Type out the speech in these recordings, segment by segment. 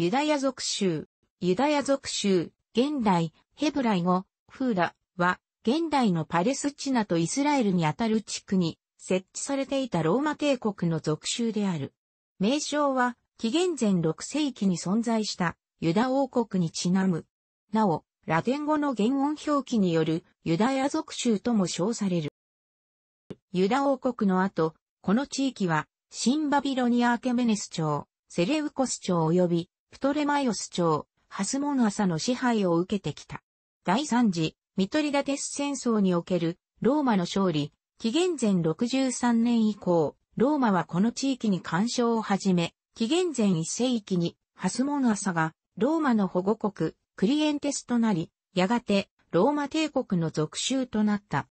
ユダヤ族州。ユダヤ族州、現代、ヘブライ語、フーラは、現代のパレスチナとイスラエルにあたる地区に設置されていたローマ帝国の属州である。名称は、紀元前6世紀に存在したユダ王国にちなむ。なお、ラテン語の原音表記によるユダヤ族州とも称される。ユダ王国の後、この地域は、新バビロニアーケメネス朝、セレウコス朝及びプトレマイオス朝、ハスモン朝の支配を受けてきた。第3次、ミトリダテス戦争におけるローマの勝利、紀元前63年以降、ローマはこの地域に干渉を始め、紀元前1世紀にハスモン朝がローマの保護国、クリエンテスとなり、やがてローマ帝国の属州となった。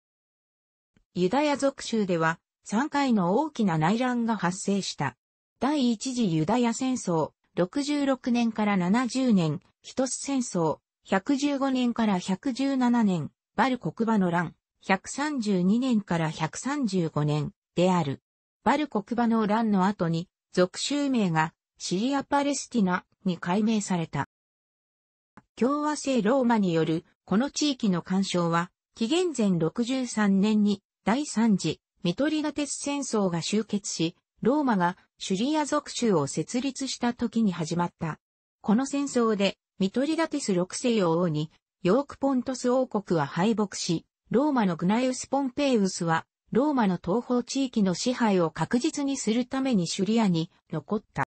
ユダヤ属州では3回の大きな内乱が発生した。第一次ユダヤ戦争、66年から70年、ヒトス戦争、115年から117年、バル国場の乱、132年から135年である。バル国場の乱の後に、俗州名がシリア・パレスティナに改名された。共和制ローマによるこの地域の干渉は、紀元前63年に第3次ミトリガテス戦争が終結し、ローマがシュリア属州を設立した時に始まった。この戦争で、ミトリダティス6世王に、ヨークポントス王国は敗北し、ローマのグナイウス・ポンペイウスは、ローマの東方地域の支配を確実にするためにシュリアに残った。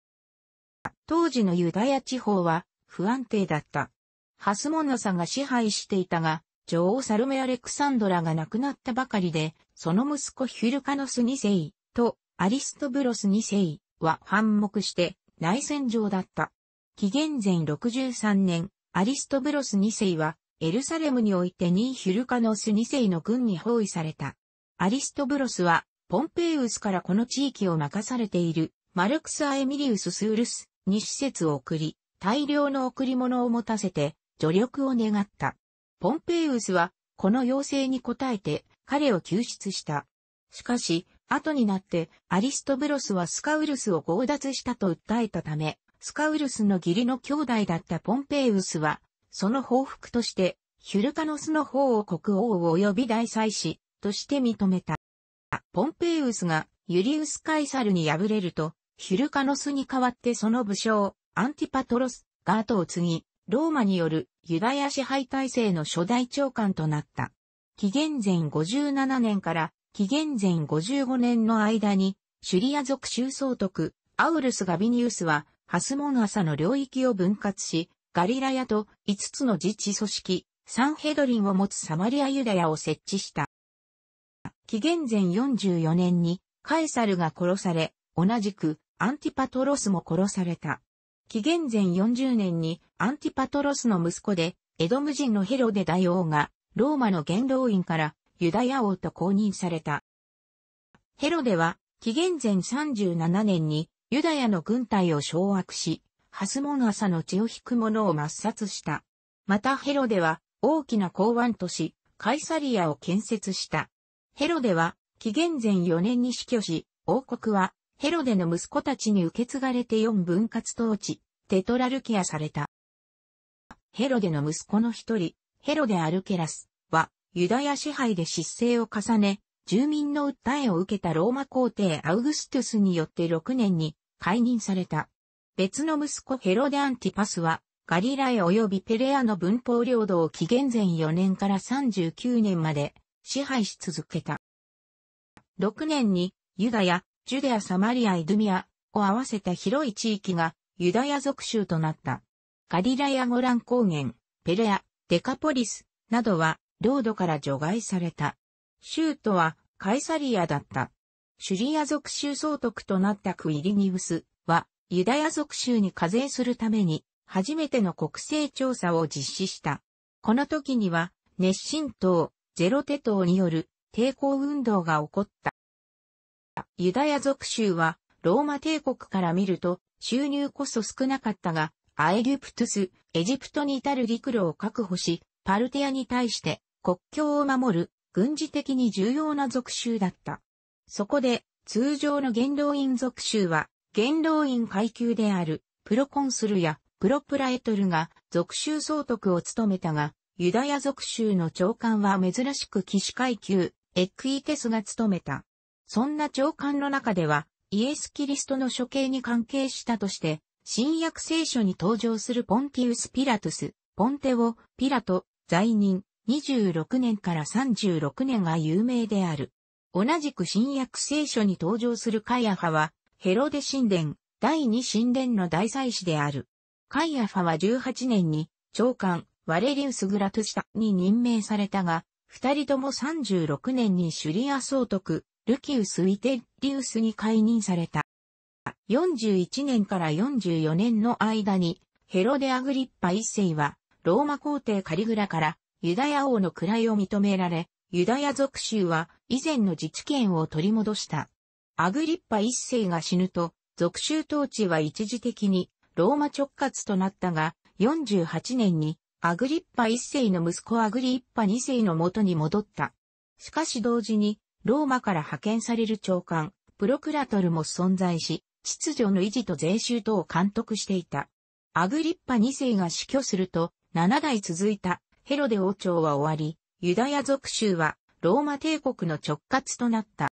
当時のユダヤ地方は不安定だった。ハスモンナさんが支配していたが、女王サルメアレクサンドラが亡くなったばかりで、その息子ヒュルカノス2世、アリストブロス2世は反目して内戦場だった。紀元前63年、アリストブロス2世はエルサレムにおいてニーヒュルカノス2世の軍に包囲された。アリストブロスはポンペイウスからこの地域を任されているマルクス・アエミリウス・スウルスに施設を送り、大量の贈り物を持たせて助力を願った。ポンペイウスはこの要請に応えて彼を救出した。しかし、後になってアリストブロスはスカウルスを強奪したと訴えたため、スカウルスの義理の兄弟だったポンペイウスは、その報復として、ヒュルカノスの方を国王及び大祭司として認めた。ポンペイウスがユリウス・カイサルに敗れると、ヒュルカノスに代わってその武将、アンティパトロスが後を継ぎ、ローマによるユダヤ支配体制の初代長官となった。紀元前57年から紀元前55年の間に、シュリア族州総督、アウルス・ガビニウスは、ハスモン朝の領域を分割し、ガリラヤと5つの自治組織、サンヘドリンを持つサマリア・ユダヤを設置した。紀元前44年に、カエサルが殺され、同じく、アンティパトロスも殺された。紀元前40年に、アンティパトロスの息子で、エドム人のヘロデ大王が、ローマの元老院からユダヤ王と公認された。ヘロデは、紀元前37年にユダヤの軍隊を掌握し、ハスモン朝の血を引く者を抹殺した。またヘロデは大きな港湾都市、カイサリアを建設した。ヘロデは紀元前4年に死去し、王国はヘロデの息子たちに受け継がれて4分割統治、テトラルキアされた。ヘロデの息子の一人、ヘロデ・アルケラス、ユダヤ支配で失勢を重ね、住民の訴えを受けたローマ皇帝アウグストゥスによって6年に解任された。別の息子ヘロデアンティパスは、ガリラエ及びペレアの文法領土を紀元前4年から39年まで支配し続けた。6年にユダヤ、ジュデア・サマリア・イドゥミアを合わせた広い地域がユダヤ属州となった。ガリラヤゴラン高原、ペレア、デカポリスなどは領土から除外された。州都はカイサリアだった。シュリア族州総督となったクイリニウスは、ユダヤ族州に課税するために、初めての国勢調査を実施した。この時には、熱心党、ゼロテ党による抵抗運動が起こった。ユダヤ族州は、ローマ帝国から見ると、収入こそ少なかったが、アエギプトゥス、エジプトに至る陸路を確保し、パルティアに対して国境を守る軍事的に重要な属州だった。そこで通常の元老院属州は元老院階級であるプロコンスルやプロプラエトルが属州総督を務めたが、ユダヤ属州の長官は珍しく騎士階級、エクイテスが務めた。そんな長官の中では、イエス・キリストの処刑に関係したとして、新約聖書に登場するポンティウス・ピラトス、ポンテオ・ピラト、罪人、26年から36年が有名である。同じく新約聖書に登場するカイアファは、ヘロデ神殿、第二神殿の大祭司である。カイアファは18年に、長官、ワレリウス・グラトゥタに任命されたが、二人とも36年にシュリア総督、ルキウス・ウィテリウスに解任された。41年から44年の間に、ヘロデ・アグリッパ一世は、ローマ皇帝カリグラからユダヤ王の位を認められ、ユダヤ族州は以前の自治権を取り戻した。アグリッパ一世が死ぬと、属州統治は一時的にローマ直轄となったが、48年にアグリッパ一世の息子アグリッパ二世の元に戻った。しかし同時に、ローマから派遣される長官、プロクラトルも存在し、秩序の維持と税収等を監督していた。アグリッパ二世が死去すると、7代続いたヘロデ王朝は終わり、ユダヤ族州はローマ帝国の直轄となった。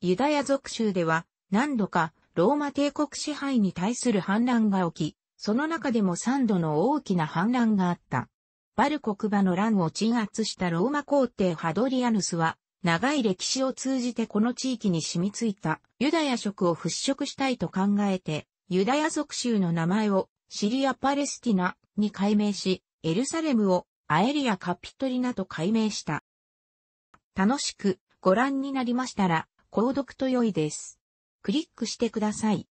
ユダヤ族州では何度かローマ帝国支配に対する反乱が起き、その中でも3度の大きな反乱があった。バル国馬の乱を鎮圧したローマ皇帝ハドリアヌスは、長い歴史を通じてこの地域に染みついたユダヤ色を払拭したいと考えて、ユダヤ族州の名前をシリア・パレスティナに改名し、エルサレムをアエリアカピトリナと改名した。楽しくご覧になりましたら、購読と良いです。クリックしてください。